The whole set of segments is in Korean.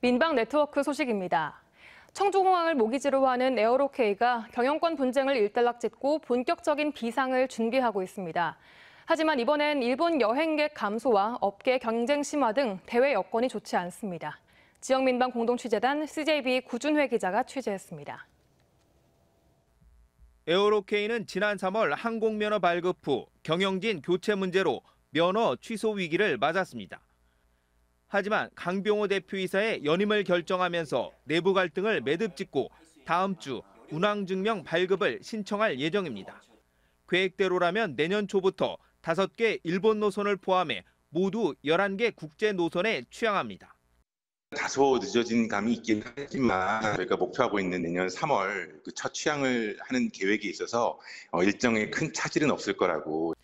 민방 네트워크 소식입니다. 청주공항을 모기지로 하는 에어로케이가 경영권 분쟁을 일단락 짓고 본격적인 비상을 준비하고 있습니다. 하지만 이번엔 일본 여행객 감소와 업계 경쟁 심화 등 대외 여건이 좋지 않습니다. 지역민방 공동취재단 CJB 구준회 기자가 취재했습니다. 에어로케이는 지난 3월 항공면허 발급 후 경영진 교체 문제로 면허 취소 위기를 맞았습니다. 하지만 강병호 대표이사의 연임을 결정하면서 내부 갈등을 매듭짓고 다음 주 운항증명 발급을 신청할 예정입니다. 계획대로라면 내년 초부터 5개 일본 노선을 포함해 모두 11개 국제 노선에 취항합니다. 다소 늦어진 감이 있긴 하지만 저희가 목표하고 있는 내년 3월 그 첫 취항을 하는 계획이 있어서 어, 일정에 큰 차질은 없을 거라고.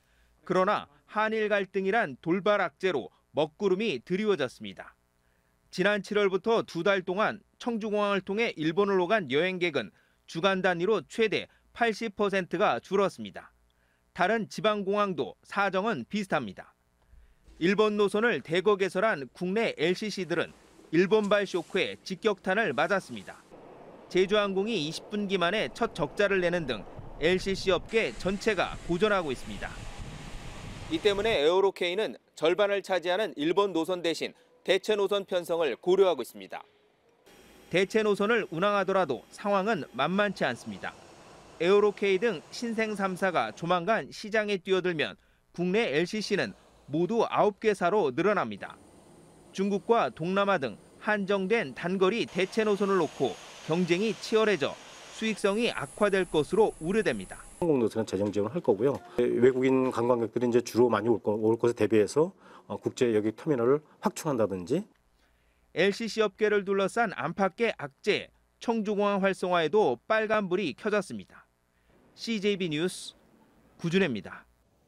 그러나 한일 갈등이란 돌발 악재로 먹구름이 드리워졌습니다. 지난 7월부터 두 달 동안 청주공항을 통해 일본으로 간 여행객은 주간 단위로 최대 80%가 줄었습니다. 다른 지방공항도 사정은 비슷합니다. 일본 노선을 대거 개설한 국내 LCC들은 일본발 쇼크에 직격탄을 맞았습니다. 제주항공이 20분기 만에 첫 적자를 내는 등 LCC 업계 전체가 고전하고 있습니다. 이 때문에 에어로케이는 절반을 차지하는 일본 노선 대신 대체 노선 편성을 고려하고 있습니다. 대체 노선을 운항하더라도 상황은 만만치 않습니다. 에어로케이 등 신생 3사가 조만간 시장에 뛰어들면 국내 LCC는 모두 9개사로 늘어납니다. 중국과 동남아 등 한정된 단거리 대체 노선을 놓고 경쟁이 치열해져 수익성이 악화될 것으로 우려됩니다. 항공노선은 재정 지원을 할 거고요. 외국인 관광객들이 이제 주로 많이 올, 거, 올 것에 대비해서 어, 국제 여객 터미널을 확충한다든지 LCC 업계를 둘러싼 안팎의 악재, 청주공항 활성화에도 빨간불이 켜졌습니다. CJB 뉴스 구준혜입니다.